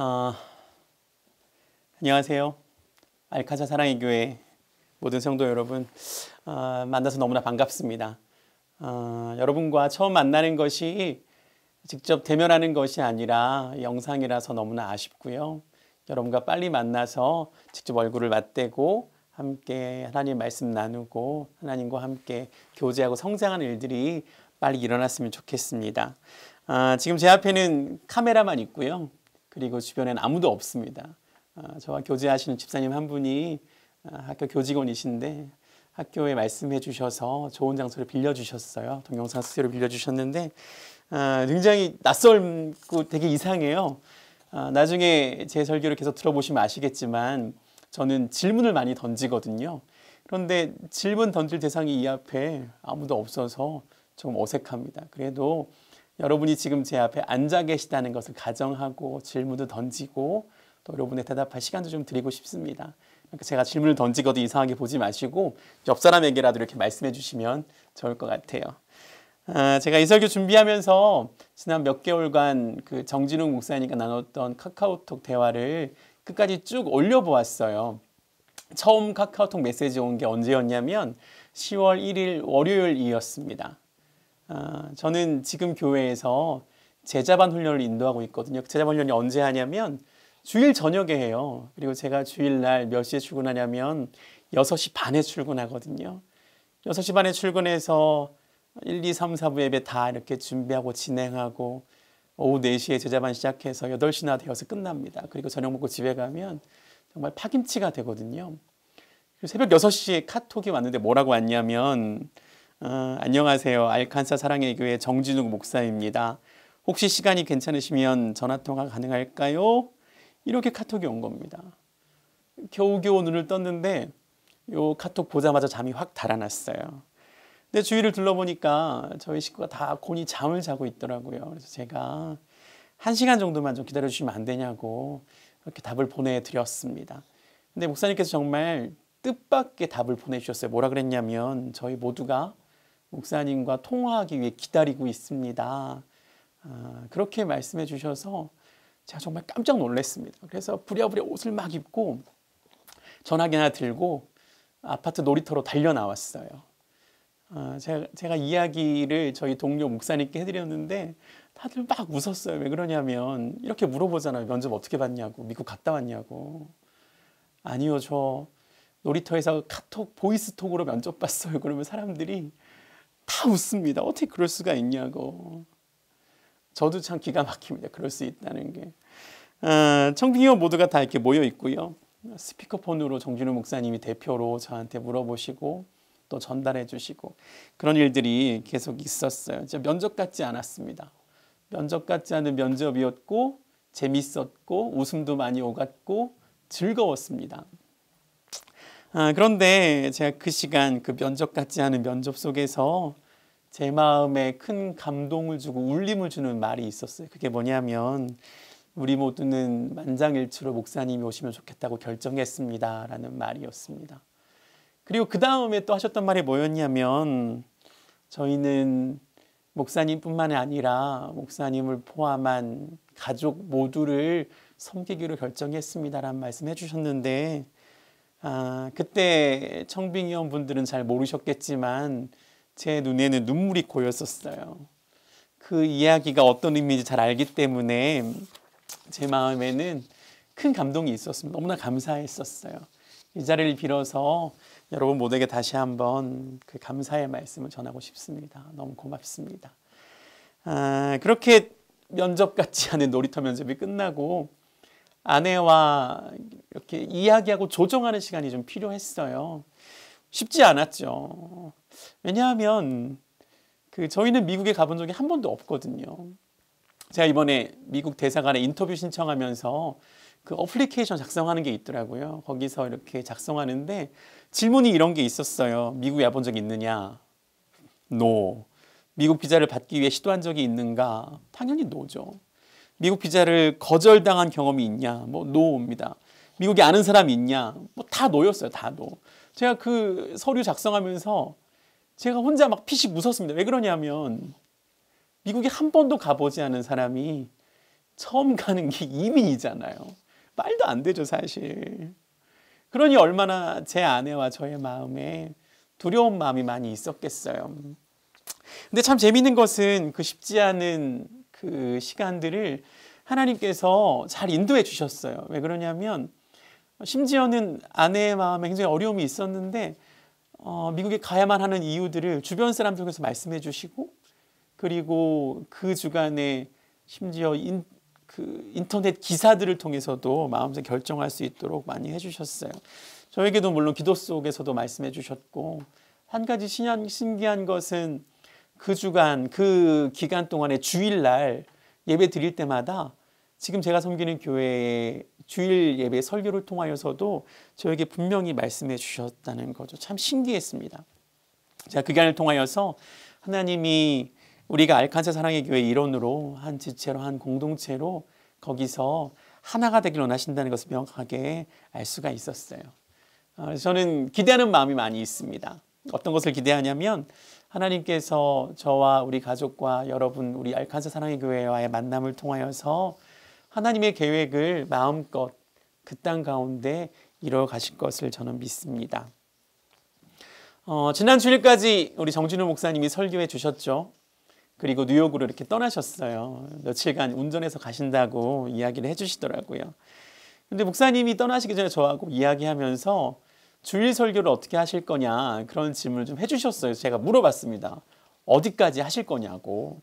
아, 안녕하세요. 알카자 사랑의 교회 모든 성도 여러분 아, 만나서 너무나 반갑습니다. 아, 여러분과 처음 만나는 것이 직접 대면하는 것이 아니라 영상이라서 너무나 아쉽고요. 여러분과 빨리 만나서 직접 얼굴을 맞대고 함께 하나님 말씀 나누고 하나님과 함께 교제하고 성장하는 일들이 빨리 일어났으면 좋겠습니다. 아, 지금 제 앞에는 카메라만 있고요. 그리고 주변엔 아무도 없습니다. 어, 저와 교제하시는 집사님 한 분이 어, 학교 교직원이신데 학교에 말씀해 주셔서 좋은 장소를 빌려 주셨어요. 동영상 스튜를 빌려 주셨는데 어, 굉장히 낯설고 되게 이상해요. 나중에 제 설교를 계속 들어보시면 아시겠지만 저는 질문을 많이 던지거든요. 그런데 질문 던질 대상이 이 앞에 아무도 없어서 좀 어색합니다. 그래도 여러분이 지금 제 앞에 앉아 계시다는 것을 가정하고 질문도 던지고 또 여러분의 대답할 시간도 좀 드리고 싶습니다. 그러니까 제가 질문을 던지거든 이상하게 보지 마시고 옆 사람에게라도 이렇게 말씀해 주시면 좋을 것 같아요. 아, 제가 이설교 준비하면서 지난 몇 개월간 그 정진웅 목사님과 나눴던 카카오톡 대화를 끝까지 쭉 올려보았어요. 처음 카카오톡 메시지 온 게 언제였냐면 10월 1일 월요일이었습니다. 어, 저는 지금 교회에서 제자반 훈련을 인도하고 있거든요. 제자반 훈련이 언제 하냐면 주일 저녁에 해요. 그리고 제가 주일날 몇 시에 출근하냐면 6시 반에 출근하거든요. 6시 반에 출근해서 1, 2, 3, 4부 예배 다 이렇게 준비하고 진행하고 오후 4시에 제자반 시작해서 8시나 되어서 끝납니다. 그리고 저녁 먹고 집에 가면 정말 파김치가 되거든요. 새벽 6시에 카톡이 왔는데 뭐라고 왔냐면 어, 안녕하세요. 알칸사 사랑의 교회 정진욱 목사입니다. 혹시 시간이 괜찮으시면 전화통화 가능할까요? 이렇게 카톡이 온 겁니다. 겨우겨우 눈을 떴는데 요 카톡 보자마자 잠이 확 달아났어요. 근데 주위를 둘러보니까 저희 식구가 다 곤히 잠을 자고 있더라고요. 그래서 제가 한 시간 정도만 좀 기다려주시면 안 되냐고 이렇게 답을 보내드렸습니다. 근데 목사님께서 정말 뜻밖의 답을 보내주셨어요. 뭐라 그랬냐면 저희 모두가 목사님과 통화하기 위해 기다리고 있습니다. 아, 그렇게 말씀해 주셔서 제가 정말 깜짝 놀랐습니다. 그래서 부랴부랴 옷을 막 입고 전화기 하나 들고 아파트 놀이터로 달려 나왔어요. 아, 제가, 제가 이야기를 저희 동료 목사님께 해드렸는데 다들 막 웃었어요. 왜 그러냐면 이렇게 물어보잖아요. 면접 어떻게 봤냐고 미국 갔다 왔냐고 아니요 저 놀이터에서 카톡 보이스톡으로 면접 봤어요. 그러면 사람들이 다 웃습니다. 어떻게 그럴 수가 있냐고. 저도 참 기가 막힙니다. 그럴 수 있다는 게. 어, 청빙이원 모두가 다 이렇게 모여 있고요. 스피커폰으로 정준우 목사님이 대표로 저한테 물어보시고 또 전달해 주시고 그런 일들이 계속 있었어요. 진짜 면접 같지 않았습니다. 면접 같지 않은 면접이었고 재밌었고 웃음도 많이 오갔고 즐거웠습니다. 아, 그런데 제가 그 시간 그 면접 같지 않은 면접 속에서 제 마음에 큰 감동을 주고 울림을 주는 말이 있었어요. 그게 뭐냐면 우리 모두는 만장일치로 목사님이 오시면 좋겠다고 결정했습니다라는 말이었습니다. 그리고 그 다음에 또 하셨던 말이 뭐였냐면 저희는 목사님뿐만 아니라 목사님을 포함한 가족 모두를 섬기기로 결정했습니다라는 말씀해 주셨는데 아, 그때 청빙이 원 분들은 잘 모르셨겠지만 제 눈에는 눈물이 고였었어요. 그 이야기가 어떤 의미인지 잘 알기 때문에 제 마음에는 큰 감동이 있었습니다. 너무나 감사했었어요. 이 자리를 빌어서 여러분 모두에게 다시 한번 그 감사의 말씀을 전하고 싶습니다. 너무 고맙습니다. 아, 그렇게 면접 같지 않은 놀이터 면접이 끝나고 아내와 이렇게 이야기하고 조정하는 시간이 좀 필요했어요. 쉽지 않았죠. 왜냐하면 그 저희는 미국에 가본 적이 한 번도 없거든요. 제가 이번에 미국 대사관에 인터뷰 신청하면서 그 어플리케이션 작성하는 게 있더라고요. 거기서 이렇게 작성하는데 질문이 이런 게 있었어요. 미국에 와본 적 있느냐? No. 미국 비자를 받기 위해 시도한 적이 있는가? 당연히 노죠. 미국 비자를 거절당한 경험이 있냐? 뭐 노입니다. 미국에 아는 사람이 있냐? 뭐 다 노였어요. 다 노. 제가 그 서류 작성하면서 제가 혼자 막 피식 웃었습니다. 왜 그러냐면 미국에 한 번도 가보지 않은 사람이 처음 가는 게 이민이잖아요. 말도 안 되죠, 사실. 그러니 얼마나 제 아내와 저의 마음에 두려운 마음이 많이 있었겠어요. 근데 참재밌는 것은 그 쉽지 않은 그 시간들을 하나님께서 잘 인도해 주셨어요. 왜 그러냐면 심지어는 아내의 마음에 굉장히 어려움이 있었는데 어, 미국에 가야만 하는 이유들을 주변 사람들께서 말씀해 주시고 그리고 그 주간에 심지어 인, 그 인터넷 기사들을 통해서도 마음속 결정할 수 있도록 많이 해주셨어요. 저에게도 물론 기도 속에서도 말씀해 주셨고 한 가지 신기한 것은 그 주간, 그 기간 동안에 주일날 예배 드릴 때마다 지금 제가 섬기는 교회의 주일 예배 설교를 통하여서도 저에게 분명히 말씀해 주셨다는 거죠. 참 신기했습니다. 제가 그 기간을 통하여서 하나님이 우리가 알칸세 사랑의 교회 일원으로 한 지체로 한 공동체로 거기서 하나가 되길 원하신다는 것을 명확하게 알 수가 있었어요. 어, 저는 기대하는 마음이 많이 있습니다. 어떤 것을 기대하냐면 하나님께서 저와 우리 가족과 여러분 우리 알칸사 사랑의 교회와의 만남을 통하여서 하나님의 계획을 마음껏 그 땅 가운데 이뤄 가실 것을 저는 믿습니다. 어, 지난 주일까지 우리 정진우 목사님이 설교해 주셨죠. 그리고 뉴욕으로 이렇게 떠나셨어요. 며칠간 운전해서 가신다고 이야기를 해주시더라고요. 근데 목사님이 떠나시기 전에 저하고 이야기하면서 주일 설교를 어떻게 하실 거냐 그런 질문을 좀 해주셨어요. 제가 물어봤습니다. 어디까지 하실 거냐고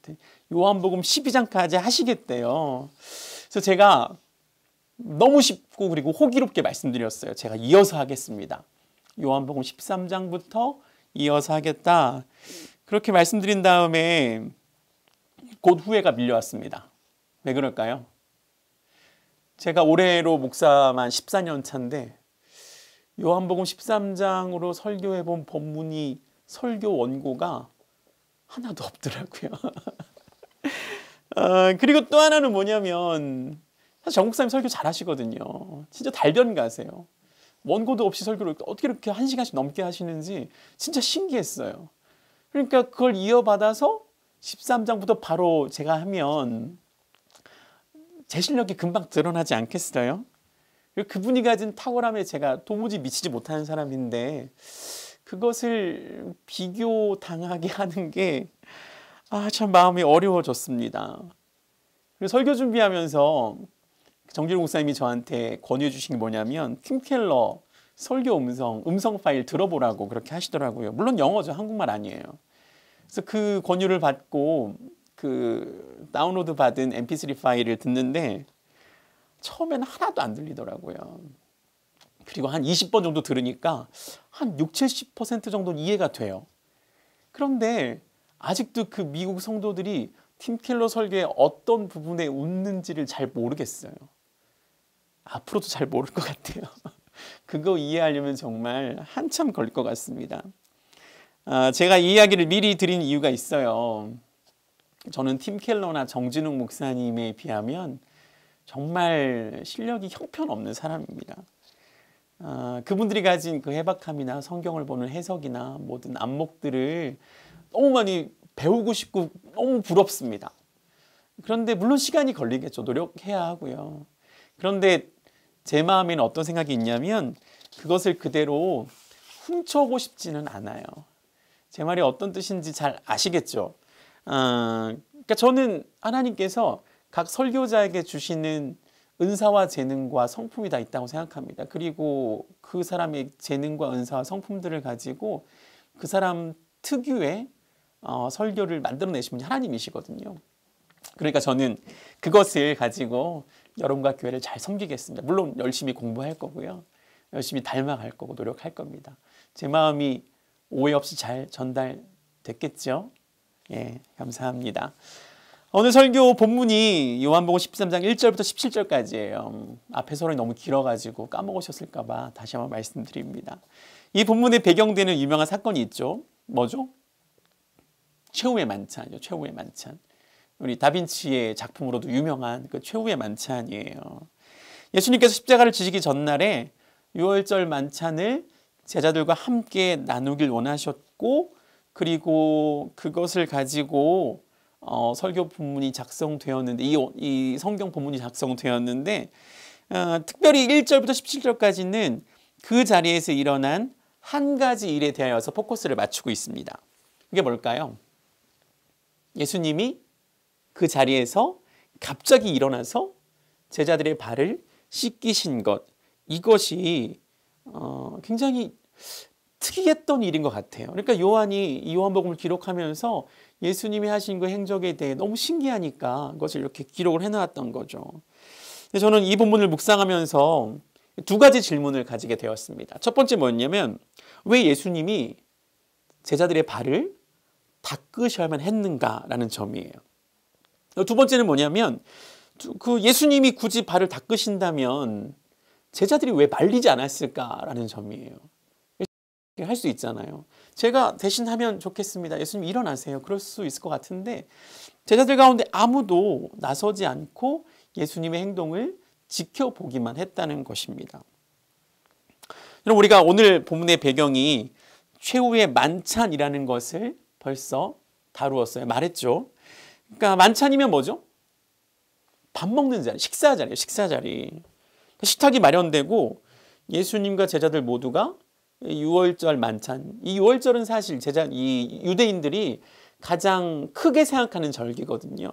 요한복음 12장까지 하시겠대요. 그래서 제가 너무 쉽고 그리고 호기롭게 말씀드렸어요. 제가 이어서 하겠습니다. 요한복음 13장부터 이어서 하겠다. 그렇게 말씀드린 다음에 곧 후회가 밀려왔습니다. 왜 그럴까요? 제가 올해로 목사만 14년 차인데 요한복음 13장으로 설교해 본 본문이 설교 원고가 하나도 없더라고요. 어, 그리고 또 하나는 뭐냐면 사실 정국사님 설교 잘하시거든요. 진짜 달변 가세요. 원고도 없이 설교를 어떻게 이렇게 한 시간씩 넘게 하시는지 진짜 신기했어요. 그러니까 그걸 이어받아서 13장부터 바로 제가 하면 제 실력이 금방 드러나지 않겠어요? 그분이 가진 탁월함에 제가 도무지 미치지 못하는 사람인데 그것을 비교당하게 하는 게 아 참 마음이 어려워졌습니다. 그리고 설교 준비하면서 정지룡 목사님이 저한테 권유해 주신 게 뭐냐면 팀켈러 설교 음성 음성 파일 들어보라고 그렇게 하시더라고요. 물론 영어죠. 한국말 아니에요. 그래서 그 권유를 받고 그 다운로드 받은 mp3 파일을 듣는데 처음엔 하나도 안 들리더라고요. 그리고 한 20번 정도 들으니까 한 60, 70% 정도는 이해가 돼요. 그런데 아직도 그 미국 성도들이 팀켈러 설계의 어떤 부분에 웃는지를 잘 모르겠어요. 앞으로도 잘 모를 것 같아요. 그거 이해하려면 정말 한참 걸릴 것 같습니다. 아, 제가 이 이야기를 미리 드린 이유가 있어요. 저는 팀 켈러나 정진욱 목사님에 비하면 정말 실력이 형편없는 사람입니다. 어, 그분들이 가진 그 해박함이나 성경을 보는 해석이나 모든 안목들을 너무 많이 배우고 싶고 너무 부럽습니다. 그런데 물론 시간이 걸리겠죠. 노력해야 하고요. 그런데 제 마음에는 어떤 생각이 있냐면 그것을 그대로 훔쳐오고 싶지는 않아요. 제 말이 어떤 뜻인지 잘 아시겠죠? 어, 그러니까 저는 하나님께서 각 설교자에게 주시는 은사와 재능과 성품이 다 있다고 생각합니다. 그리고 그 사람의 재능과 은사와 성품들을 가지고 그 사람 특유의 어, 설교를 만들어내시면 하나님이시거든요. 그러니까 저는 그것을 가지고 여러분과 교회를 잘 섬기겠습니다. 물론 열심히 공부할 거고요. 열심히 닮아갈 거고 노력할 겁니다. 제 마음이 오해 없이 잘 전달됐겠죠? 예, 감사합니다. 오늘 설교 본문이 요한복음 13장 1절부터 17절까지예요. 음, 앞에 서이 너무 길어가지고 까먹으셨을까 봐 다시 한번 말씀드립니다. 이 본문의 배경되는 유명한 사건이 있죠. 뭐죠? 최후의 만찬이죠. 최후의 만찬. 우리 다빈치의 작품으로도 유명한 그 최후의 만찬이에요. 예수님께서 십자가를 지시기 전날에 6월절 만찬을 제자들과 함께 나누길 원하셨고 그리고 그것을 가지고 어, 설교 본문이 작성되었는데 이, 이 성경 본문이 작성되었는데 어, 특별히 1절부터 17절까지는 그 자리에서 일어난 한 가지 일에 대하여서 포커스를 맞추고 있습니다. 그게 뭘까요? 예수님이 그 자리에서 갑자기 일어나서 제자들의 발을 씻기신 것 이것이 어, 굉장히 특이했던 일인 것 같아요. 그러니까 요한이 요한복음을 기록하면서 예수님이 하신 그 행적에 대해 너무 신기하니까 그것을 이렇게 기록을 해놓았던 거죠. 저는 이 본문을 묵상하면서 두 가지 질문을 가지게 되었습니다. 첫 번째 뭐였냐면 왜 예수님이 제자들의 발을 닦으셔야만 했는가라는 점이에요. 두 번째는 뭐냐면 그 예수님이 굳이 발을 닦으신다면 제자들이 왜 말리지 않았을까라는 점이에요. 할수 있잖아요. 제가 대신하면 좋겠습니다. 예수님 일어나세요. 그럴 수 있을 것 같은데 제자들 가운데 아무도 나서지 않고 예수님의 행동을 지켜보기만 했다는 것입니다. 여러 우리가 오늘 본문의 배경이 최후의 만찬이라는 것을 벌써 다루었어요. 말했죠. 그러니까 만찬이면 뭐죠? 밥 먹는 자리, 식사 자리 식사 자리. 식탁이 마련되고 예수님과 제자들 모두가 유월절 만찬. 이 유월절은 사실 제자 이 유대인들이 가장 크게 생각하는 절기거든요.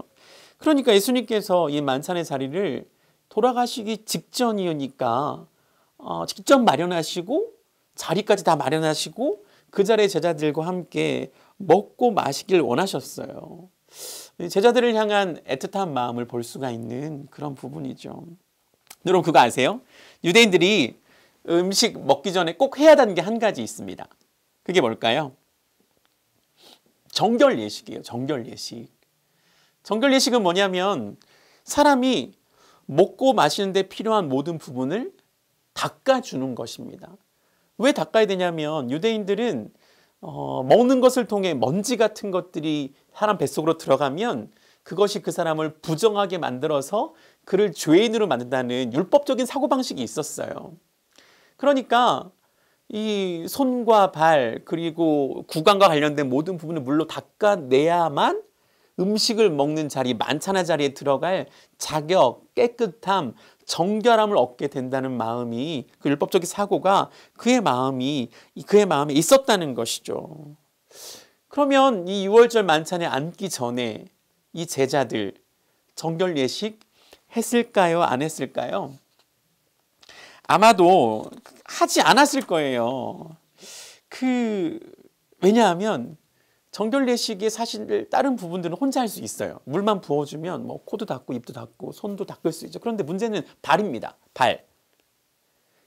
그러니까 예수님께서 이 만찬의 자리를 돌아가시기 직전이니까 어, 직접 마련하시고 자리까지 다 마련하시고 그 자리에 제자들과 함께 먹고 마시길 원하셨어요. 제자들을 향한 애틋한 마음을 볼 수가 있는 그런 부분이죠. 여러분 그거 아세요? 유대인들이 음식 먹기 전에 꼭 해야 하는 게 한 가지 있습니다. 그게 뭘까요? 정결 예식이에요. 정결 예식. 정결 예식은 뭐냐면 사람이 먹고 마시는데 필요한 모든 부분을 닦아주는 것입니다. 왜 닦아야 되냐면 유대인들은 어, 먹는 것을 통해 먼지 같은 것들이 사람 뱃속으로 들어가면 그것이 그 사람을 부정하게 만들어서 그를 죄인으로 만든다는 율법적인 사고방식이 있었어요. 그러니까 이 손과 발 그리고 구강과 관련된 모든 부분을 물로 닦아내야만 음식을 먹는 자리, 만찬의 자리에 들어갈 자격, 깨끗함, 정결함을 얻게 된다는 마음이 그 율법적인 사고가 그의 마음이 그의 마음에 있었다는 것이죠. 그러면 이유월절 만찬에 앉기 전에 이 제자들 정결 예식 했을까요? 안 했을까요? 아마도 하지 않았을 거예요. 그 왜냐하면 정결 내식에 사실 다른 부분들은 혼자 할 수 있어요. 물만 부어주면 뭐 코도 닦고 입도 닦고 손도 닦을 수 있죠. 그런데 문제는 발입니다. 발.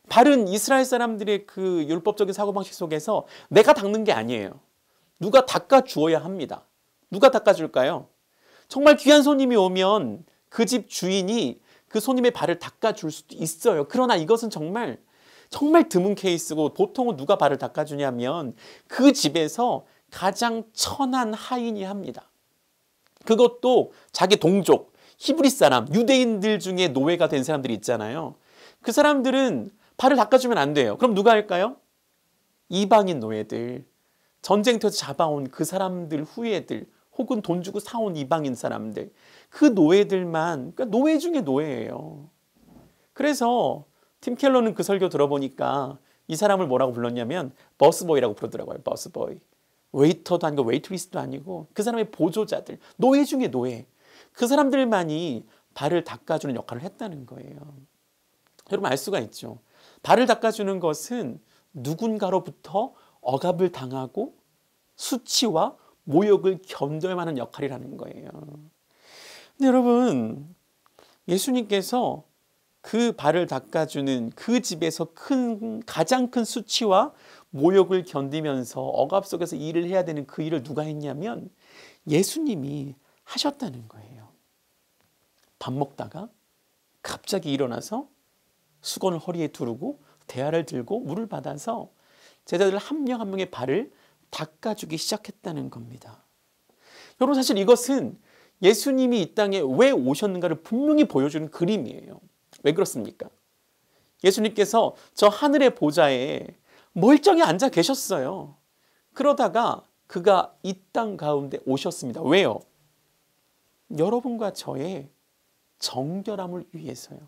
발은 이스라엘 사람들의 그 율법적인 사고방식 속에서 내가 닦는 게 아니에요. 누가 닦아주어야 합니다. 누가 닦아줄까요? 정말 귀한 손님이 오면 그 집 주인이 그 손님의 발을 닦아줄 수도 있어요. 그러나 이것은 정말 정말 드문 케이스고 보통은 누가 발을 닦아주냐면 그 집에서 가장 천한 하인이 합니다. 그것도 자기 동족, 히브리 사람, 유대인들 중에 노예가 된 사람들이 있잖아요. 그 사람들은 발을 닦아주면 안 돼요. 그럼 누가 할까요? 이방인 노예들, 전쟁터에서 잡아온 그 사람들 후예들, 혹은 돈 주고 사온 이방인 사람들 그 노예들만 그러니까 노예 중에 노예예요. 그래서 팀 켈러는 그 설교 들어보니까 이 사람을 뭐라고 불렀냐면 버스보이라고 부르더라고요. 버스보이. 웨이터도 아니고 웨이트리스도 아니고 그 사람의 보조자들 노예 중에 노예 그 사람들만이 발을 닦아주는 역할을 했다는 거예요. 여러분 알 수가 있죠. 발을 닦아주는 것은 누군가로부터 억압을 당하고 수치와 모욕을 견뎌야만 하는 역할이라는 거예요. 근데 여러분, 예수님께서 그 발을 닦아주는 그 집에서 큰, 가장 큰 수치와 모욕을 견디면서 억압 속에서 일을 해야 되는 그 일을 누가 했냐면 예수님이 하셨다는 거예요. 밥 먹다가 갑자기 일어나서 수건을 허리에 두르고 대야를 들고 물을 받아서 제자들 한 명 한 명의 발을 닦아주기 시작했다는 겁니다. 여러분 사실 이것은 예수님이 이 땅에 왜 오셨는가를 분명히 보여주는 그림이에요. 왜 그렇습니까? 예수님께서 저 하늘의 보좌에 멀쩡히 앉아 계셨어요. 그러다가 그가 이 땅 가운데 오셨습니다. 왜요? 여러분과 저의 정결함을 위해서요.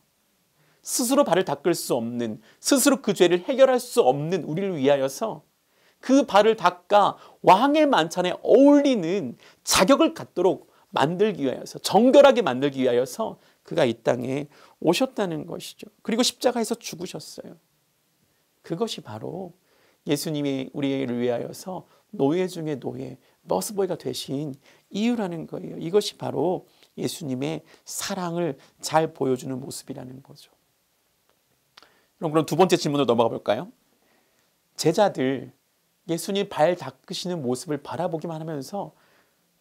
스스로 발을 닦을 수 없는, 스스로 그 죄를 해결할 수 없는 우리를 위하여서 그 발을 닦아 왕의 만찬에 어울리는 자격을 갖도록 만들기 위하여서 정결하게 만들기 위하여서 그가 이 땅에 오셨다는 것이죠. 그리고 십자가에서 죽으셨어요. 그것이 바로 예수님이 우리를 위하여서 노예 중에 노예, 머스보이가 되신 이유라는 거예요. 이것이 바로 예수님의 사랑을 잘 보여주는 모습이라는 거죠. 그럼 그럼 두 번째 질문으로 넘어가 볼까요? 제자들 예수님 발 닦으시는 모습을 바라보기만 하면서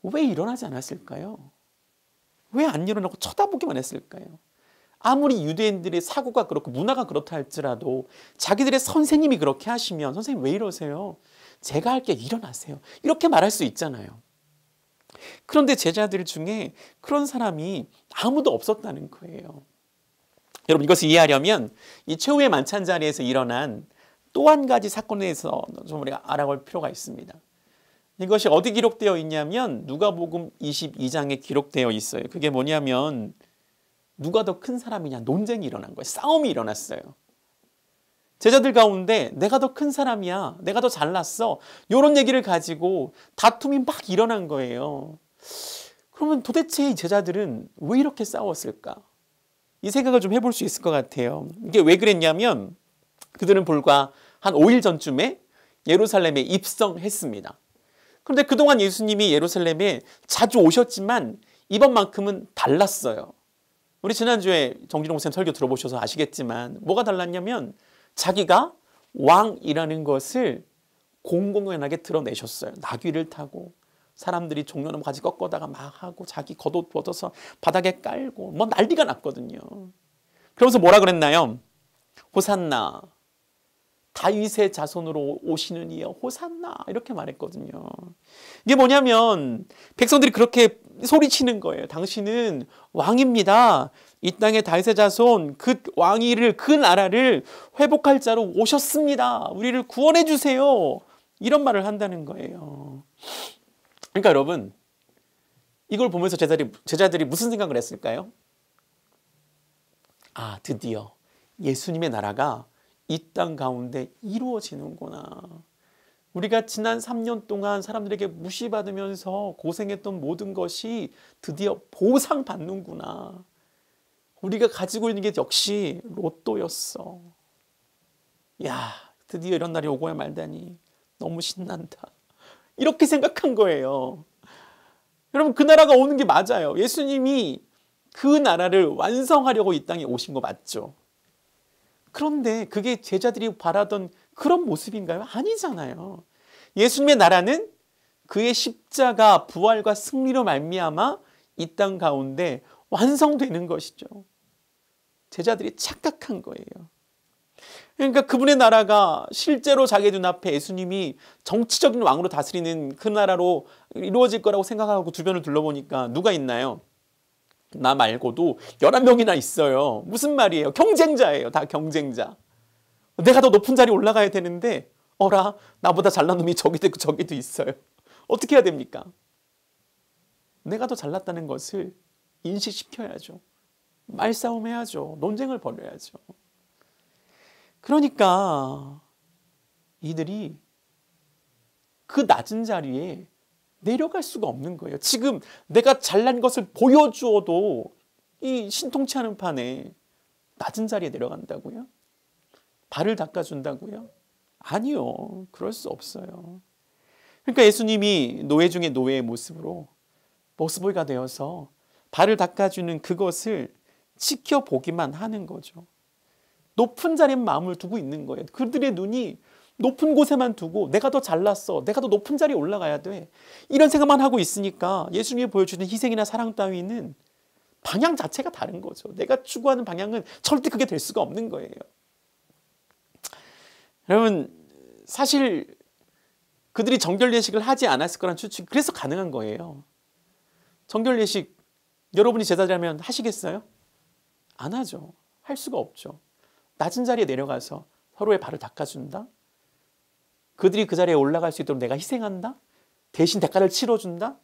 왜 일어나지 않았을까요? 왜 안 일어나고 쳐다보기만 했을까요? 아무리 유대인들의 사고가 그렇고 문화가 그렇다 할지라도 자기들의 선생님이 그렇게 하시면 선생님 왜 이러세요? 제가 할 게 일어나세요. 이렇게 말할 수 있잖아요. 그런데 제자들 중에 그런 사람이 아무도 없었다는 거예요. 여러분 이것을 이해하려면 이 최후의 만찬 자리에서 일어난 또한 가지 사건에 대해서 좀 우리가 알아볼 필요가 있습니다. 이것이 어디 기록되어 있냐면 누가복음 22장에 기록되어 있어요. 그게 뭐냐면 누가 더 큰 사람이냐 논쟁이 일어난 거예요. 싸움이 일어났어요. 제자들 가운데 내가 더 큰 사람이야. 내가 더 잘났어. 이런 얘기를 가지고 다툼이 막 일어난 거예요. 그러면 도대체 이 제자들은 왜 이렇게 싸웠을까? 이 생각을 좀 해볼 수 있을 것 같아요. 이게 왜 그랬냐면 그들은 불과 한 5일 전쯤에 예루살렘에 입성했습니다. 그런데 그동안 예수님이 예루살렘에 자주 오셨지만 이번만큼은 달랐어요. 우리 지난주에 정진홍 쌤 설교 들어보셔서 아시겠지만 뭐가 달랐냐면 자기가 왕이라는 것을 공공연하게 드러내셨어요. 나귀를 타고 사람들이 종려나무가지 꺾어다가 막 하고 자기 겉옷 벗어서 바닥에 깔고 뭐 난리가 났거든요. 그러면서 뭐라 그랬나요? 호산나 다윗의 자손으로 오시는 이여 호산나 이렇게 말했거든요. 이게 뭐냐면 백성들이 그렇게 소리치는 거예요. 당신은 왕입니다. 이 땅의 다윗의 자손 그 왕위를 그 나라를 회복할 자로 오셨습니다. 우리를 구원해 주세요. 이런 말을 한다는 거예요. 그러니까 여러분 이걸 보면서 제자들이 제자들이 무슨 생각을 했을까요? 아 드디어 예수님의 나라가 이땅 가운데 이루어지는구나. 우리가 지난 3년 동안 사람들에게 무시받으면서 고생했던 모든 것이 드디어 보상받는구나. 우리가 가지고 있는 게 역시 로또였어. 야, 드디어 이런 날이 오고야 말다니. 너무 신난다. 이렇게 생각한 거예요. 여러분, 그 나라가 오는 게 맞아요. 예수님이 그 나라를 완성하려고 이 땅에 오신 거 맞죠? 그런데 그게 제자들이 바라던 그런 모습인가요? 아니잖아요. 예수님의 나라는 그의 십자가 부활과 승리로 말미암아 이 땅 가운데 완성되는 것이죠. 제자들이 착각한 거예요. 그러니까 그분의 나라가 실제로 자기 눈앞에 예수님이 정치적인 왕으로 다스리는 그 나라로 이루어질 거라고 생각하고 주변을 둘러보니까 누가 있나요? 나 말고도 11명이나 있어요. 무슨 말이에요? 경쟁자예요. 다 경쟁자. 내가 더 높은 자리 올라가야 되는데 어라 나보다 잘난 놈이 저기도 있고 저기도 있어요. 어떻게 해야 됩니까? 내가 더 잘났다는 것을 인식시켜야죠. 말싸움 해야죠. 논쟁을 벌여야죠. 그러니까 이들이 그 낮은 자리에 내려갈 수가 없는 거예요. 지금 내가 잘난 것을 보여주어도 이 신통치 않은 판에 낮은 자리에 내려간다고요? 발을 닦아준다고요? 아니요. 그럴 수 없어요. 그러니까 예수님이 노예 중에 노예의 모습으로 모습보이가 되어서 발을 닦아주는 그것을 지켜보기만 하는 거죠. 높은 자리에 마음을 두고 있는 거예요. 그들의 눈이 높은 곳에만 두고 내가 더 잘났어. 내가 더 높은 자리에 올라가야 돼. 이런 생각만 하고 있으니까 예수님이 보여주는 희생이나 사랑 따위는 방향 자체가 다른 거죠. 내가 추구하는 방향은 절대 그게 될 수가 없는 거예요. 여러분 사실 그들이 정결 예식을 하지 않았을 거란 추측 그래서 가능한 거예요. 정결 예식 여러분이 제자라면 하시겠어요? 안 하죠. 할 수가 없죠. 낮은 자리에 내려가서 서로의 발을 닦아준다. 그들이 그 자리에 올라갈 수 있도록 내가 희생한다? 대신 대가를 치러준다?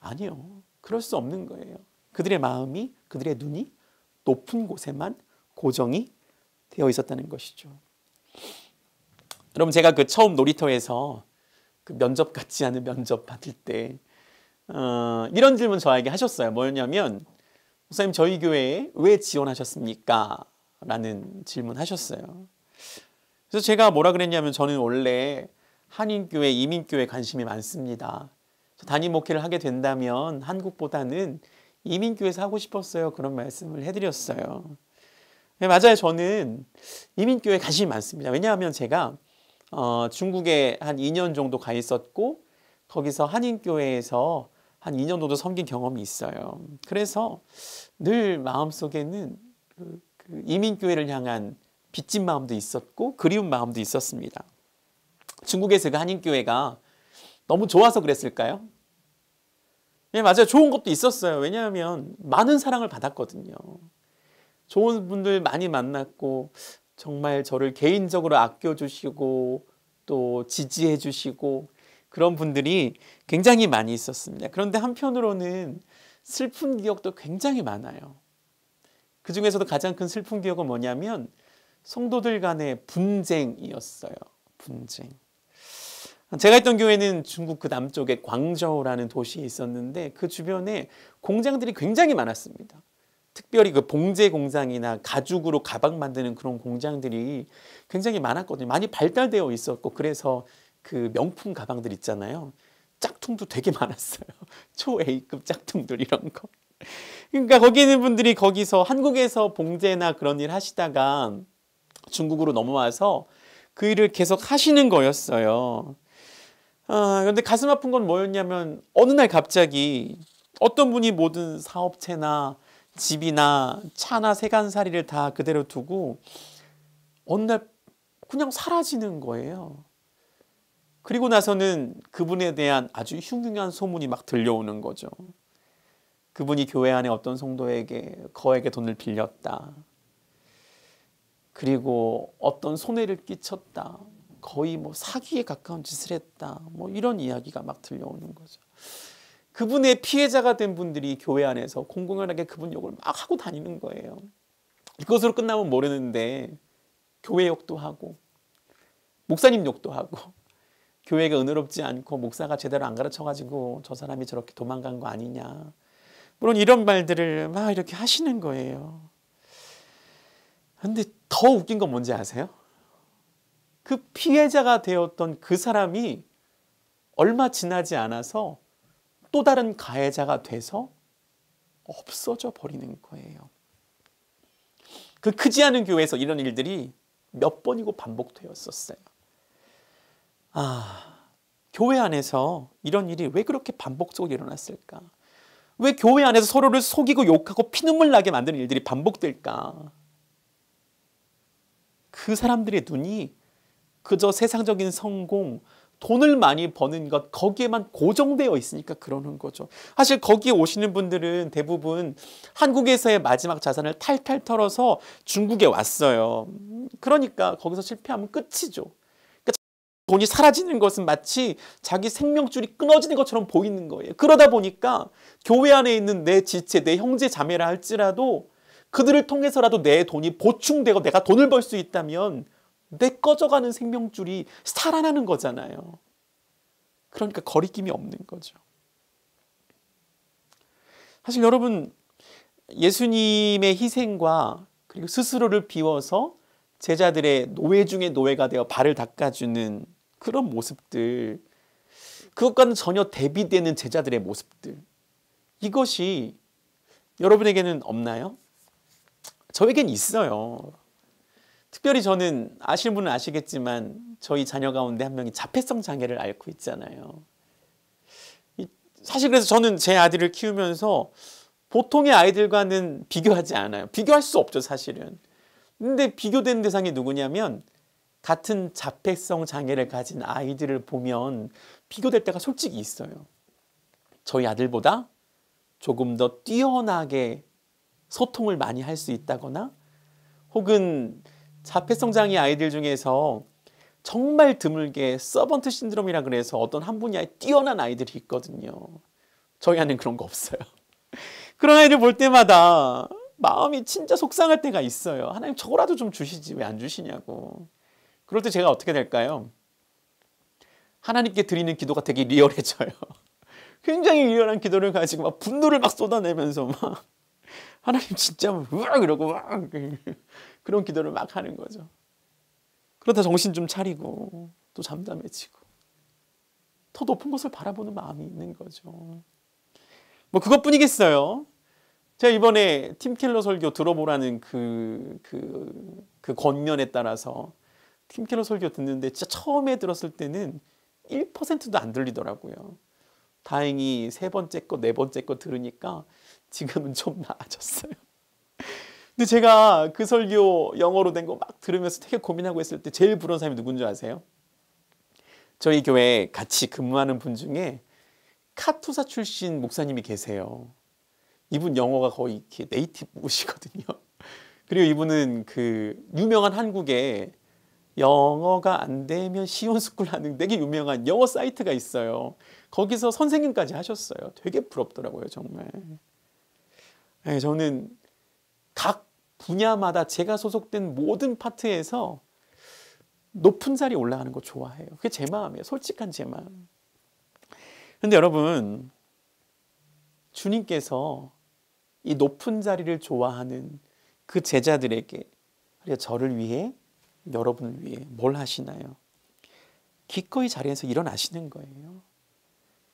아니요. 그럴 수 없는 거예요. 그들의 마음이, 그들의 눈이 높은 곳에만 고정이 되어 있었다는 것이죠. 여러분, 제가 그 처음 놀이터에서 그 면접 같지 않은 면접 받을 때, 어, 이런 질문 저에게 하셨어요. 뭐였냐면, 목사님, 저희 교회에 왜 지원하셨습니까? 라는 질문 하셨어요. 그래서 제가 뭐라 그랬냐면 저는 원래 한인교회, 이민교회 관심이 많습니다. 단임 목회를 하게 된다면 한국보다는 이민교회에서 하고 싶었어요. 그런 말씀을 해드렸어요. 네, 맞아요. 저는 이민교회 관심이 많습니다. 왜냐하면 제가 어, 중국에 한 2년 정도 가 있었고 거기서 한인교회에서 한 2년 정도 섬긴 경험이 있어요. 그래서 늘 마음속에는 그, 그 이민교회를 향한 빚진 마음도 있었고 그리운 마음도 있었습니다. 중국에서 그 한인교회가 너무 좋아서 그랬을까요? 예, 맞아요. 좋은 것도 있었어요. 왜냐하면 많은 사랑을 받았거든요. 좋은 분들 많이 만났고 정말 저를 개인적으로 아껴주시고 또 지지해주시고 그런 분들이 굉장히 많이 있었습니다. 그런데 한편으로는 슬픈 기억도 굉장히 많아요. 그 중에서도 가장 큰 슬픈 기억은 뭐냐면 성도들 간의 분쟁이었어요. 분쟁. 제가 있던 교회는 중국 그 남쪽에 광저우라는 도시에 있었는데 그 주변에 공장들이 굉장히 많았습니다. 특별히 그 봉제 공장이나 가죽으로 가방 만드는 그런 공장들이 굉장히 많았거든요. 많이 발달되어 있었고 그래서 그 명품 가방들 있잖아요. 짝퉁도 되게 많았어요. 초 A급 짝퉁들 이런 거. 그러니까 거기 있는 분들이 거기서 한국에서 봉제나 그런 일 하시다가 중국으로 넘어와서 그 일을 계속 하시는 거였어요. 아, 근데 가슴 아픈 건 뭐였냐면 어느 날 갑자기 어떤 분이 모든 사업체나 집이나 차나 세간살이를 다 그대로 두고 어느 날 그냥 사라지는 거예요. 그리고 나서는 그분에 대한 아주 흉흉한 소문이 막 들려오는 거죠. 그분이 교회 안에 어떤 성도에게 거액의 돈을 빌렸다. 그리고 어떤 손해를 끼쳤다. 거의 뭐 사기에 가까운 짓을 했다. 뭐 이런 이야기가 막 들려오는 거죠. 그분의 피해자가 된 분들이 교회 안에서 공공연하게 그분 욕을 막 하고 다니는 거예요. 이것으로 끝나면 모르는데 교회 욕도 하고 목사님 욕도 하고 교회가 은혜롭지 않고 목사가 제대로 안 가르쳐가지고 저 사람이 저렇게 도망간 거 아니냐. 물론 이런 말들을 막 이렇게 하시는 거예요. 근데 더 웃긴 건 뭔지 아세요? 그 피해자가 되었던 그 사람이 얼마 지나지 않아서 또 다른 가해자가 돼서 없어져 버리는 거예요. 그 크지 않은 교회에서 이런 일들이 몇 번이고 반복되었었어요. 아, 교회 안에서 이런 일이 왜 그렇게 반복적으로 일어났을까? 왜 교회 안에서 서로를 속이고 욕하고 피눈물 나게 만드는 일들이 반복될까? 그 사람들의 눈이 그저 세상적인 성공, 돈을 많이 버는 것 거기에만 고정되어 있으니까 그러는 거죠. 사실 거기에 오시는 분들은 대부분 한국에서의 마지막 자산을 탈탈 털어서 중국에 왔어요. 그러니까 거기서 실패하면 끝이죠. 그러니까 돈이 사라지는 것은 마치 자기 생명줄이 끊어지는 것처럼 보이는 거예요. 그러다 보니까 교회 안에 있는 내 지체, 내 형제 자매라 할지라도 그들을 통해서라도 내 돈이 보충되고 내가 돈을 벌 수 있다면 내 꺼져가는 생명줄이 살아나는 거잖아요. 그러니까 거리낌이 없는 거죠. 사실 여러분 예수님의 희생과 그리고 스스로를 비워서 제자들의 노예 중에 노예가 되어 발을 닦아주는 그런 모습들, 그것과는 전혀 대비되는 제자들의 모습들, 이것이 여러분에게는 없나요? 저에겐 있어요. 특별히 저는 아실 분은 아시겠지만 저희 자녀 가운데 한 명이 자폐성 장애를 앓고 있잖아요. 사실 그래서 저는 제 아들을 키우면서 보통의 아이들과는 비교하지 않아요. 비교할 수 없죠, 사실은. 근데 비교되는 대상이 누구냐면 같은 자폐성 장애를 가진 아이들을 보면 비교될 때가 솔직히 있어요. 저희 아들보다 조금 더 뛰어나게 소통을 많이 할 수 있다거나 혹은 자폐성장애 아이들 중에서 정말 드물게 서번트 신드롬이라 그래서 어떤 한 분야에 뛰어난 아이들이 있거든요. 저희 안엔 그런 거 없어요. 그런 아이를 볼 때마다 마음이 진짜 속상할 때가 있어요. 하나님 저거라도 좀 주시지 왜 안 주시냐고. 그럴 때 제가 어떻게 될까요? 하나님께 드리는 기도가 되게 리얼해져요. 굉장히 리얼한 기도를 가지고 막 분노를 막 쏟아내면서 막 하나님 진짜 막 이러고 막 그런 기도를 막 하는 거죠. 그러다 정신 좀 차리고 또 잠잠해지고 더 높은 것을 바라보는 마음이 있는 거죠. 뭐 그것뿐이겠어요. 제가 이번에 팀 켈러 설교 들어보라는 그, 그, 그 권면에 따라서 팀 켈러 설교 듣는데 진짜 처음에 들었을 때는 1%도 안 들리더라고요. 다행히 세 번째 거, 네 번째 거 들으니까 지금은 좀 나아졌어요. 근데 제가 그 설교 영어로 된 거 막 들으면서 되게 고민하고 있을 때 제일 부러운 사람이 누군지 아세요? 저희 교회 같이 근무하는 분 중에 카투사 출신 목사님이 계세요. 이분 영어가 거의 이렇게 네이티브시거든요. 그리고 이분은 그 유명한 한국에 영어가 안 되면 시온스쿨 하는 되게 유명한 영어 사이트가 있어요. 거기서 선생님까지 하셨어요. 되게 부럽더라고요, 정말. 네, 저는 각 분야마다 제가 소속된 모든 파트에서 높은 자리 올라가는 거 좋아해요. 그게 제 마음이에요. 솔직한 제 마음. 근데 여러분, 주님께서 이 높은 자리를 좋아하는 그 제자들에게, 저를 위해, 여러분을 위해 뭘 하시나요? 기꺼이 자리에서 일어나시는 거예요.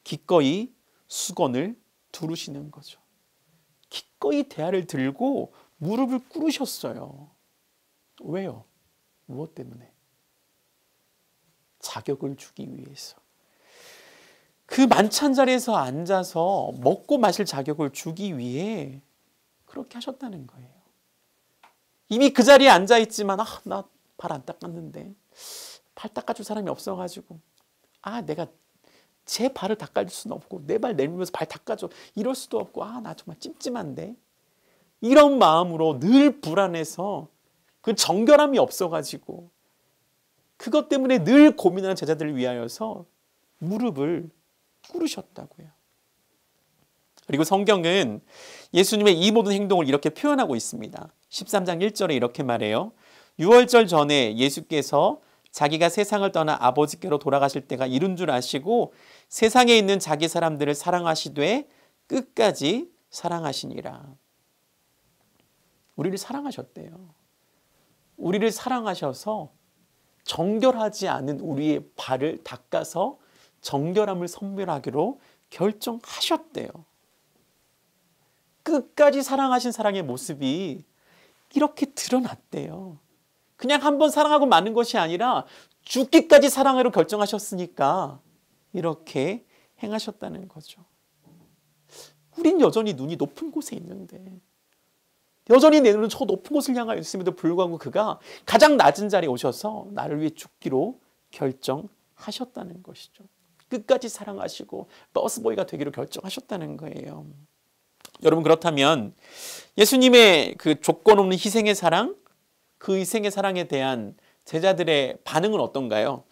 기꺼이 수건을 두르시는 거죠. 기꺼이 대화를 들고 무릎을 꿇으셨어요. 왜요? 무엇 때문에? 자격을 주기 위해서. 그 만찬 자리에서 앉아서 먹고 마실 자격을 주기 위해 그렇게 하셨다는 거예요. 이미 그 자리에 앉아 있지만 아, 나 발 안 닦았는데. 발 닦아줄 사람이 없어가지고 아, 내가 제 발을 닦아줄 수는 없고 내 발 내밀면서 발 닦아줘 이럴 수도 없고 아나 정말 찜찜한데 이런 마음으로 늘 불안해서 그 정결함이 없어가지고 그것 때문에 늘 고민하는 제자들을 위하여서 무릎을 꿇으셨다고요. 그리고 성경은 예수님의 이 모든 행동을 이렇게 표현하고 있습니다. 13장 1절에 이렇게 말해요. 6월절 전에 예수께서 자기가 세상을 떠나 아버지께로 돌아가실 때가 이른 줄 아시고 세상에 있는 자기 사람들을 사랑하시되 끝까지 사랑하시니라. 우리를 사랑하셨대요. 우리를 사랑하셔서 정결하지 않은 우리의 발을 닦아서 정결함을 선물하기로 결정하셨대요. 끝까지 사랑하신 사랑의 모습이 이렇게 드러났대요. 그냥 한번 사랑하고 마는 것이 아니라 죽기까지 사랑으로 결정하셨으니까 이렇게 행하셨다는 거죠. 우린 여전히 눈이 높은 곳에 있는데 여전히 내 눈은 저 높은 곳을 향하여 있음에도 불구하고 그가 가장 낮은 자리에 오셔서 나를 위해 죽기로 결정하셨다는 것이죠. 끝까지 사랑하시고 버스보이가 되기로 결정하셨다는 거예요. 여러분 그렇다면 예수님의 그 조건 없는 희생의 사랑, 그 희생의 사랑에 대한 제자들의 반응은 어떤가요?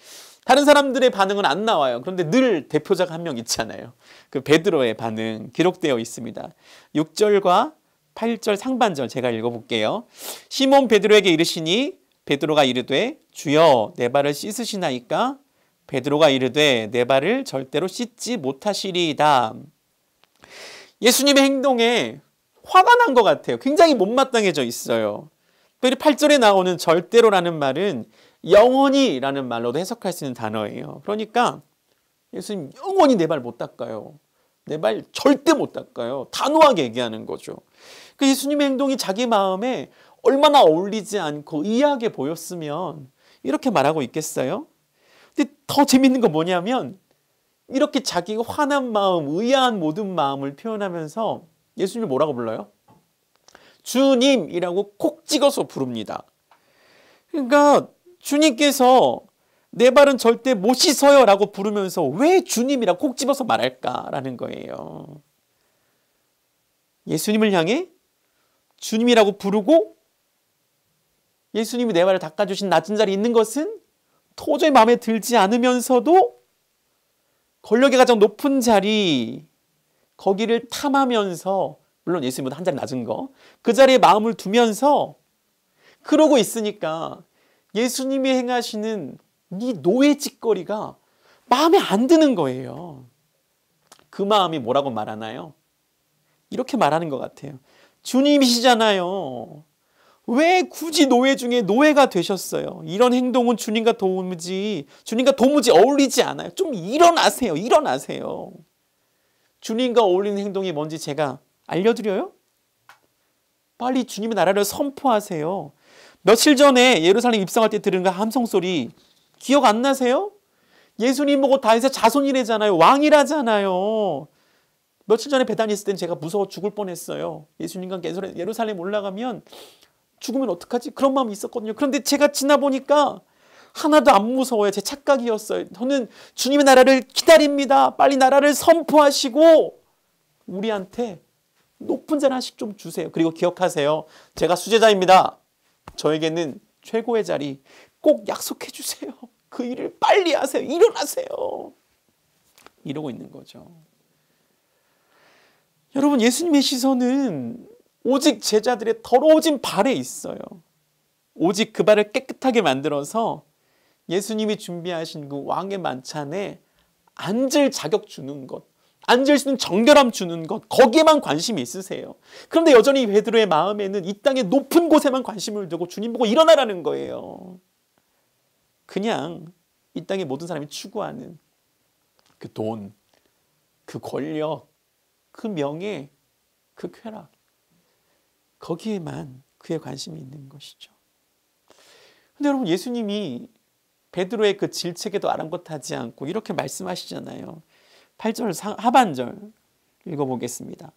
다른 사람들의 반응은 안 나와요. 그런데 늘 대표자가 한 명 있잖아요. 그 베드로의 반응 기록되어 있습니다. 6절과 8절 상반절 제가 읽어볼게요. 시몬 베드로에게 이르시니 베드로가 이르되 주여 내 발을 씻으시나이까 베드로가 이르되 내 발을 절대로 씻지 못하시리이다. 예수님의 행동에 화가 난 것 같아요. 굉장히 못마땅해져 있어요. 특별히 8절에 나오는 절대로라는 말은 영원히라는 말로도 해석할 수 있는 단어예요. 그러니까 예수님 영원히 내 발 못 닦아요. 내 발 절대 못 닦아요. 단호하게 얘기하는 거죠. 그 예수님의 행동이 자기 마음에 얼마나 어울리지 않고 이하게 보였으면 이렇게 말하고 있겠어요? 근데 더 재밌는 건 뭐냐면 이렇게 자기 화난 마음, 의아한 모든 마음을 표현하면서 예수님을 뭐라고 불러요? 주님이라고 콕 찍어서 부릅니다. 그러니까 주님께서 내 발은 절대 못 씻어요 라고 부르면서 왜 주님이라 콕 집어서 말할까라는 거예요. 예수님을 향해 주님이라고 부르고 예수님이 내 발을 닦아주신 낮은 자리 있는 것은 도저히 마음에 들지 않으면서도 권력의 가장 높은 자리 거기를 탐하면서 물론 예수님보다 한 자리 낮은 거 그 자리에 마음을 두면서 그러고 있으니까 예수님이 행하시는 이 노예 짓거리가 마음에 안 드는 거예요. 그 마음이 뭐라고 말하나요? 이렇게 말하는 것 같아요. 주님이시잖아요. 왜 굳이 노예 중에 노예가 되셨어요? 이런 행동은 주님과 도무지, 주님과 도무지 어울리지 않아요. 좀 일어나세요. 일어나세요. 주님과 어울리는 행동이 뭔지 제가 알려드려요? 빨리 주님의 나라를 선포하세요. 며칠 전에 예루살렘 입성할 때 들은 그 함성 소리 기억 안 나세요? 예수님 보고 다윗의 자손이래잖아요. 왕이라잖아요. 며칠 전에 배단이 있을 땐 제가 무서워 죽을 뻔했어요. 예수님과 예루살렘 올라가면 죽으면 어떡하지? 그런 마음이 있었거든요. 그런데 제가 지나 보니까 하나도 안 무서워요. 제 착각이었어요. 저는 주님의 나라를 기다립니다. 빨리 나라를 선포하시고 우리한테 높은 자나씩좀 주세요. 그리고 기억하세요. 제가 수제자입니다. 저에게는 최고의 자리 꼭 약속해 주세요. 그 일을 빨리 하세요. 일어나세요. 이러고 있는 거죠. 여러분, 예수님의 시선은 오직 제자들의 더러워진 발에 있어요. 오직 그 발을 깨끗하게 만들어서 예수님이 준비하신 그 왕의 만찬에 앉을 자격 주는 것. 앉을 수 있는 정결함 주는 것 거기에만 관심이 있으세요. 그런데 여전히 베드로의 마음에는 이 땅의 높은 곳에만 관심을 두고 주님 보고 일어나라는 거예요. 그냥 이 땅의 모든 사람이 추구하는 그 돈, 그 권력, 그 명예, 그 쾌락 거기에만 그의 관심이 있는 것이죠. 근데 여러분 예수님이 베드로의 그 질책에도 아랑곳하지 않고 이렇게 말씀하시잖아요. 8절 상, 하반절 읽어보겠습니다.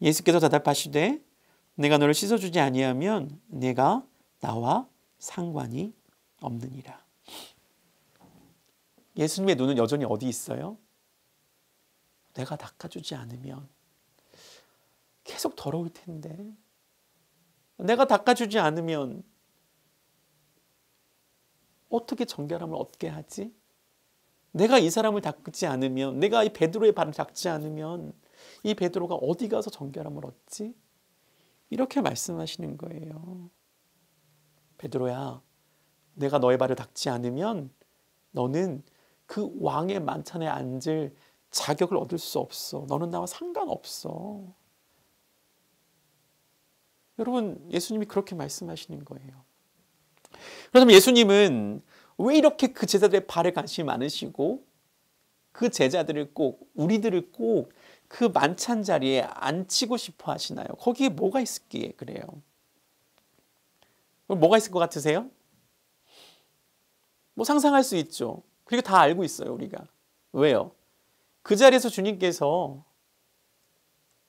예수께서 대답하시되 내가 너를 씻어주지 아니하면 내가 나와 상관이 없느니라. 예수님의 눈은 여전히 어디 있어요? 내가 닦아주지 않으면 계속 더러울 텐데 내가 닦아주지 않으면 어떻게 정결함을 얻게 하지? 내가 이 사람을 닦지 않으면 내가 이 베드로의 발을 닦지 않으면 이 베드로가 어디 가서 정결함을 얻지? 이렇게 말씀하시는 거예요. 베드로야, 내가 너의 발을 닦지 않으면 너는 그 왕의 만찬에 앉을 자격을 얻을 수 없어. 너는 나와 상관없어. 여러분, 예수님이 그렇게 말씀하시는 거예요. 그렇면 예수님은 왜 이렇게 그 제자들의 발에 관심이 많으시고 그 제자들을 꼭 우리들을 꼭 그 만찬 자리에 앉히고 싶어 하시나요? 거기에 뭐가 있었기에 그래요? 뭐가 있을 것 같으세요? 뭐 상상할 수 있죠. 그리고 다 알고 있어요, 우리가. 왜요? 그 자리에서 주님께서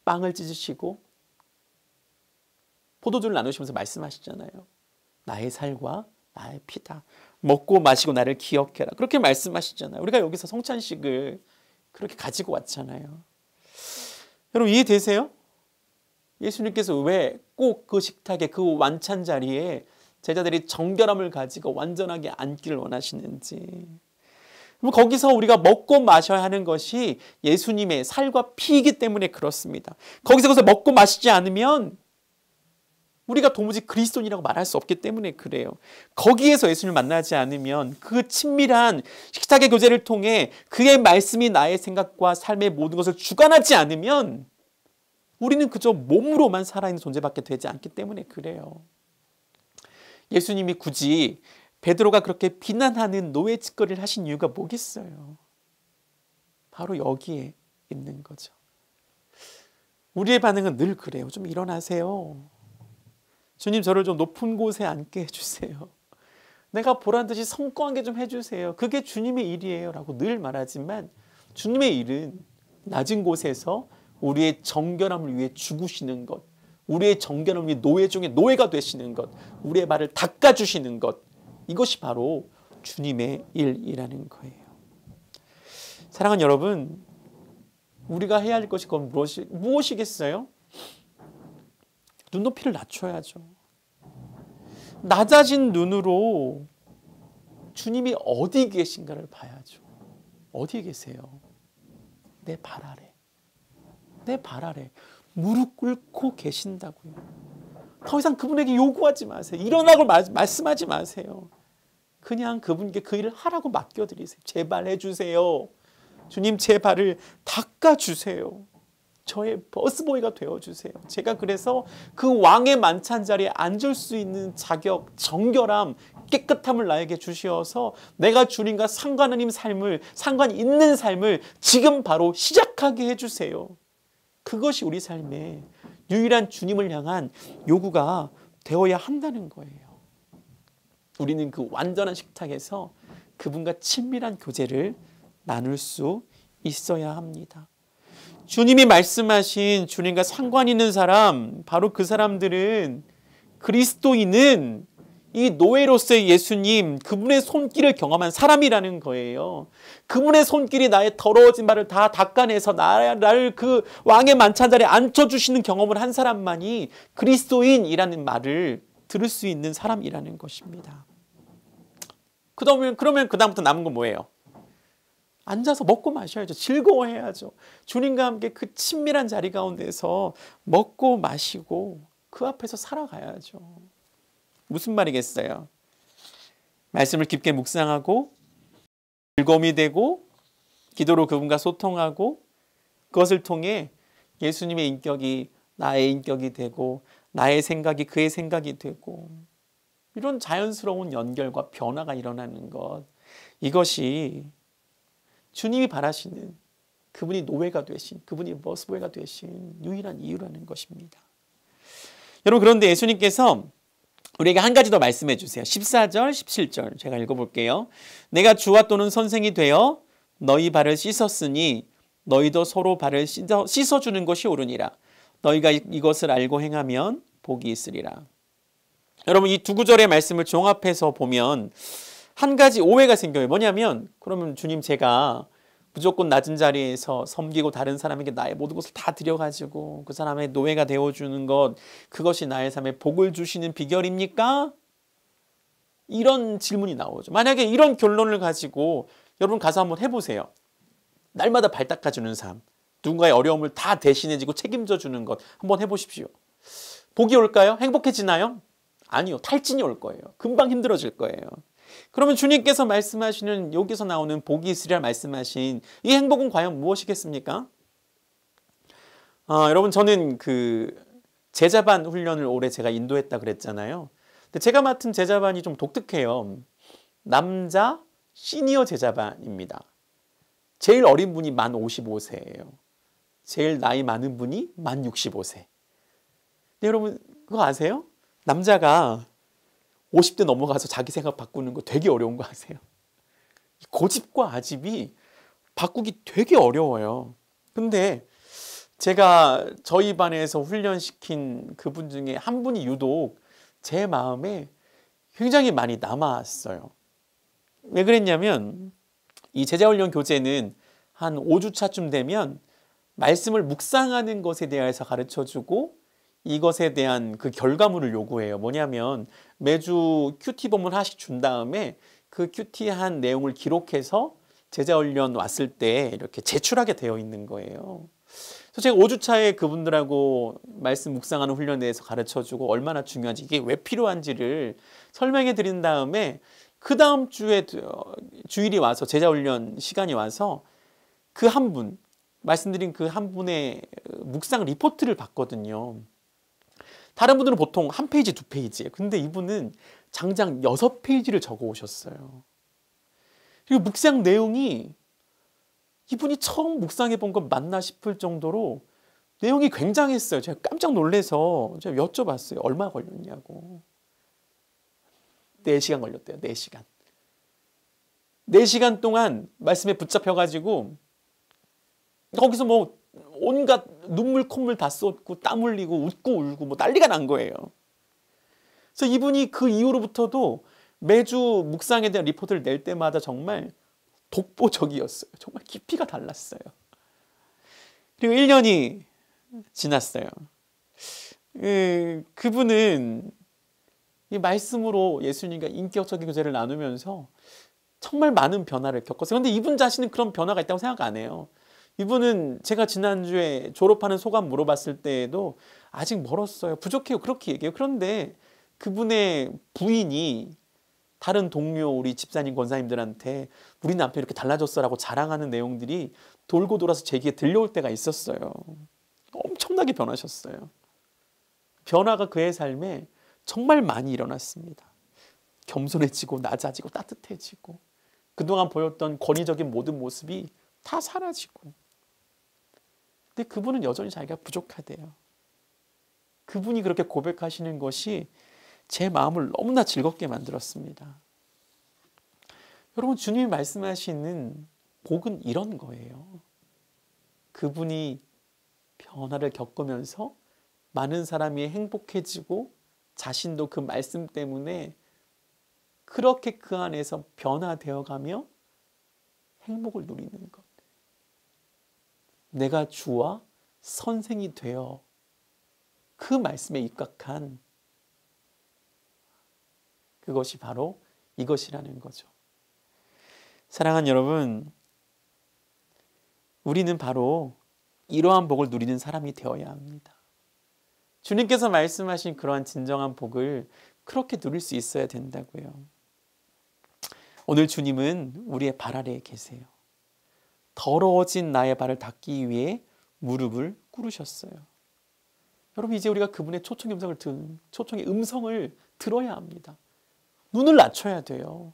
빵을 찢으시고 포도주를 나누시면서 말씀하시잖아요. 나의 살과 나의 피다. 먹고 마시고 나를 기억해라. 그렇게 말씀하시잖아요. 우리가 여기서 성찬식을 그렇게 가지고 왔잖아요. 여러분 이해되세요? 예수님께서 왜 꼭 그 식탁에 그 완찬 자리에 제자들이 정결함을 가지고 완전하게 앉기를 원하시는지. 거기서 우리가 먹고 마셔야 하는 것이 예수님의 살과 피이기 때문에 그렇습니다. 거기서 거기서 먹고 마시지 않으면 우리가 도무지 그리스도인이라고 말할 수 없기 때문에 그래요. 거기에서 예수님을 만나지 않으면 그 친밀한 식탁의 교제를 통해 그의 말씀이 나의 생각과 삶의 모든 것을 주관하지 않으면 우리는 그저 몸으로만 살아있는 존재밖에 되지 않기 때문에 그래요. 예수님이 굳이 베드로가 그렇게 비난하는 노예 짓거리를 하신 이유가 뭐겠어요? 바로 여기에 있는 거죠. 우리의 반응은 늘 그래요. 좀 일어나세요. 주님 저를 좀 높은 곳에 앉게 해주세요. 내가 보란 듯이 성공한 게좀 해주세요. 그게 주님의 일이에요. 라고 늘 말하지만 주님의 일은 낮은 곳에서 우리의 정결함을 위해 죽으시는 것, 우리의 정결함을 위해 노예 중에 노예가 되시는 것, 우리의 발을 닦아주시는 것, 이것이 바로 주님의 일이라는 거예요. 사랑하는 여러분, 우리가 해야 할 것이 그건 무엇이, 무엇이겠어요? 눈높이를 낮춰야죠. 낮아진 눈으로 주님이 어디 계신가를 봐야죠. 어디 계세요? 내 발 아래. 내 발 아래. 무릎 꿇고 계신다고요. 더 이상 그분에게 요구하지 마세요. 일어나고 마, 말씀하지 마세요. 그냥 그분께 그 일을 하라고 맡겨드리세요. 제발 해주세요. 주님 제 발을 닦아주세요. 저의 버스보이가 되어주세요. 제가 그래서 그 왕의 만찬 자리에 앉을 수 있는 자격, 정결함, 깨끗함을 나에게 주시어서 내가 주님과 상관하님 삶을, 상관 있는 삶을 지금 바로 시작하게 해주세요. 그것이 우리 삶의 유일한 주님을 향한 요구가 되어야 한다는 거예요. 우리는 그 완전한 식탁에서 그분과 친밀한 교제를 나눌 수 있어야 합니다. 주님이 말씀하신 주님과 상관 있는 사람, 바로 그 사람들은 그리스도인은 이 노예로서의 예수님, 그분의 손길을 경험한 사람이라는 거예요. 그분의 손길이 나의 더러워진 말을 다 닦아내서 나를 그 왕의 만찬자리에 앉혀주시는 경험을 한 사람만이 그리스도인이라는 말을 들을 수 있는 사람이라는 것입니다. 그러면, 그러면 그다음부터 남은 건 뭐예요? 앉아서 먹고 마셔야죠. 즐거워해야죠. 주님과 함께 그 친밀한 자리 가운데서 먹고 마시고 그 앞에서 살아가야죠. 무슨 말이겠어요? 말씀을 깊게 묵상하고 즐거움이 되고 기도로 그분과 소통하고 그것을 통해 예수님의 인격이 나의 인격이 되고 나의 생각이 그의 생각이 되고 이런 자연스러운 연결과 변화가 일어나는 것 이것이 주님이 바라시는 그분이 노예가 되신 그분이 머스보이가 되신 유일한 이유라는 것입니다. 여러분 그런데 예수님께서 우리에게 한 가지 더 말씀해 주세요. 14절, 17절 제가 읽어볼게요. 내가 주와 또는 선생이 되어 너희 발을 씻었으니 너희도 서로 발을 씻어, 씻어주는 것이 옳으니라. 너희가 이것을 알고 행하면 복이 있으리라. 여러분 이 두 구절의 말씀을 종합해서 보면 한 가지 오해가 생겨요. 뭐냐면 그러면 주님 제가 무조건 낮은 자리에서 섬기고 다른 사람에게 나의 모든 것을 다 드려가지고 그 사람의 노예가 되어주는 것 그것이 나의 삶에 복을 주시는 비결입니까? 이런 질문이 나오죠. 만약에 이런 결론을 가지고 여러분 가서 한번 해보세요. 날마다 발 닦아주는 삶, 누군가의 어려움을 다대신해주고 책임져주는 것 한번 해보십시오. 복이 올까요? 행복해지나요? 아니요. 탈진이 올 거예요. 금방 힘들어질 거예요. 그러면 주님께서 말씀하시는 여기서 나오는 복이 있으리라 말씀하신 이 행복은 과연 무엇이겠습니까? 아, 여러분 저는 그 제자반 훈련을 올해 제가 인도했다 그랬잖아요. 근데 제가 맡은 제자반이 좀 독특해요. 남자 시니어 제자반입니다. 제일 어린 분이 만 55세예요. 제일 나이 많은 분이 만 65세. 네, 여러분 그거 아세요? 남자가 50대 넘어가서 자기 생각 바꾸는 거 되게 어려운 거 아세요? 고집과 아집이 바꾸기 되게 어려워요. 근데 제가 저희 반에서 훈련시킨 그분 중에 한 분이 유독 제 마음에 굉장히 많이 남았어요. 왜 그랬냐면 이 제자훈련 교재는 한 5주차쯤 되면 말씀을 묵상하는 것에 대해서 가르쳐 주고 이것에 대한 그 결과물을 요구해요. 뭐냐면 매주 큐티범을 하나씩 준 다음에 그 큐티한 내용을 기록해서 제자훈련 왔을 때 이렇게 제출하게 되어 있는 거예요. 그래서 제가 5주차에 그분들하고 말씀 묵상하는 훈련에 대해서 가르쳐주고 얼마나 중요한지 이게 왜 필요한지를 설명해 드린 다음에 그 다음 주에 어, 주일이 와서 제자훈련 시간이 와서 그 한 분, 말씀드린 그 한 분의 어, 묵상 리포트를 봤거든요. 다른 분들은 보통 한 페이지, 두페이지예 근데 이분은 장장 여섯 페이지를 적어 오셨어요. 그리고 묵상 내용이 이분이 처음 묵상해 본 건 맞나 싶을 정도로 내용이 굉장했어요. 제가 깜짝 놀래서 제가 여쭤봤어요. 얼마 걸렸냐고. 4시간 걸렸대요. 4시간. 4시간 동안 말씀에 붙잡혀가지고 거기서 뭐 온갖 눈물 콧물 다 쏟고 땀 흘리고 웃고 울고 뭐 난리가 난 거예요. 그래서 이분이 그 이후로부터도 매주 묵상에 대한 리포트를 낼 때마다 정말 독보적이었어요. 정말 깊이가 달랐어요. 그리고 1년이 지났어요. 그, 그분은 이 말씀으로 예수님과 인격적인 교제를 나누면서 정말 많은 변화를 겪었어요. 그런데 이분 자신은 그런 변화가 있다고 생각 안 해요. 이분은 제가 지난주에 졸업하는 소감 물어봤을 때에도 아직 멀었어요. 부족해요. 그렇게 얘기해요. 그런데 그분의 부인이 다른 동료 우리 집사님 권사님들한테 우리 남편이 이렇게 달라졌어라고 자랑하는 내용들이 돌고 돌아서 제 귀에 들려올 때가 있었어요. 엄청나게 변하셨어요. 변화가 그의 삶에 정말 많이 일어났습니다. 겸손해지고 낮아지고 따뜻해지고 그동안 보였던 권위적인 모든 모습이 다 사라지고 근데 그분은 여전히 자기가 부족하대요. 그분이 그렇게 고백하시는 것이 제 마음을 너무나 즐겁게 만들었습니다. 여러분, 주님이 말씀하시는 복은 이런 거예요. 그분이 변화를 겪으면서 많은 사람이 행복해지고 자신도 그 말씀 때문에 그렇게 그 안에서 변화되어 가며 행복을 누리는 것. 내가 주와 선생이 되어 그 말씀에 입각한 그것이 바로 이것이라는 거죠. 사랑한 여러분, 우리는 바로 이러한 복을 누리는 사람이 되어야 합니다. 주님께서 말씀하신 그러한 진정한 복을 그렇게 누릴 수 있어야 된다고요. 오늘 주님은 우리의 발 아래에 계세요. 더러워진 나의 발을 닦기 위해 무릎을 꿇으셨어요. 여러분 이제 우리가 그분의 초청 음성을 든 초청의 음성을 들어야 합니다. 눈을 낮춰야 돼요.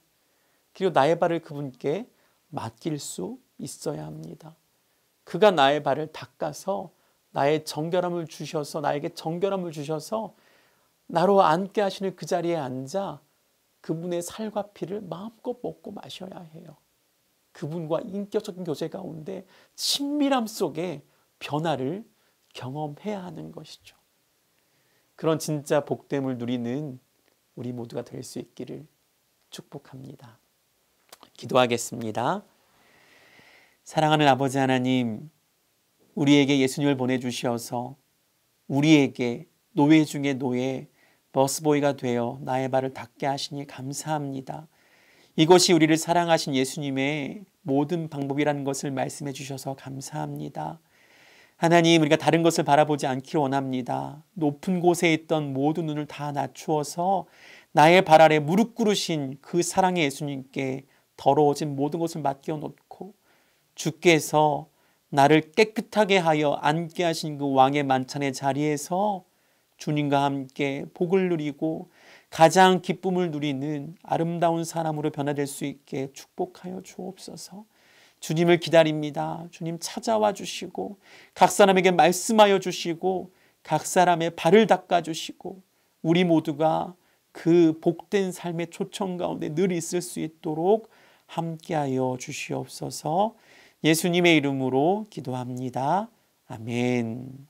그리고 나의 발을 그분께 맡길 수 있어야 합니다. 그가 나의 발을 닦아서 나의 정결함을 주셔서 나에게 정결함을 주셔서 나로 앉게 하시는 그 자리에 앉아 그분의 살과 피를 마음껏 먹고 마셔야 해요. 그분과 인격적인 교제 가운데 친밀함 속에 변화를 경험해야 하는 것이죠. 그런 진짜 복됨을 누리는 우리 모두가 될 수 있기를 축복합니다. 기도하겠습니다. 사랑하는 아버지 하나님, 우리에게 예수님을 보내주시서 우리에게 노예 중에 노예, 버스보이가 되어 나의 발을 닦게 하시니 감사합니다. 이것이 우리를 사랑하신 예수님의 모든 방법이라는 것을 말씀해 주셔서 감사합니다. 하나님, 우리가 다른 것을 바라보지 않길 원합니다. 높은 곳에 있던 모든 눈을 다 낮추어서 나의 발 아래 무릎 꿇으신 그 사랑의 예수님께 더러워진 모든 것을 맡겨 놓고 주께서 나를 깨끗하게 하여 앉게 하신 그 왕의 만찬의 자리에서 주님과 함께 복을 누리고 가장 기쁨을 누리는 아름다운 사람으로 변화될 수 있게 축복하여 주옵소서. 주님을 기다립니다. 주님 찾아와 주시고 각 사람에게 말씀하여 주시고 각 사람의 발을 닦아 주시고 우리 모두가 그 복된 삶의 초청 가운데 늘 있을 수 있도록 함께하여 주시옵소서. 예수님의 이름으로 기도합니다. 아멘.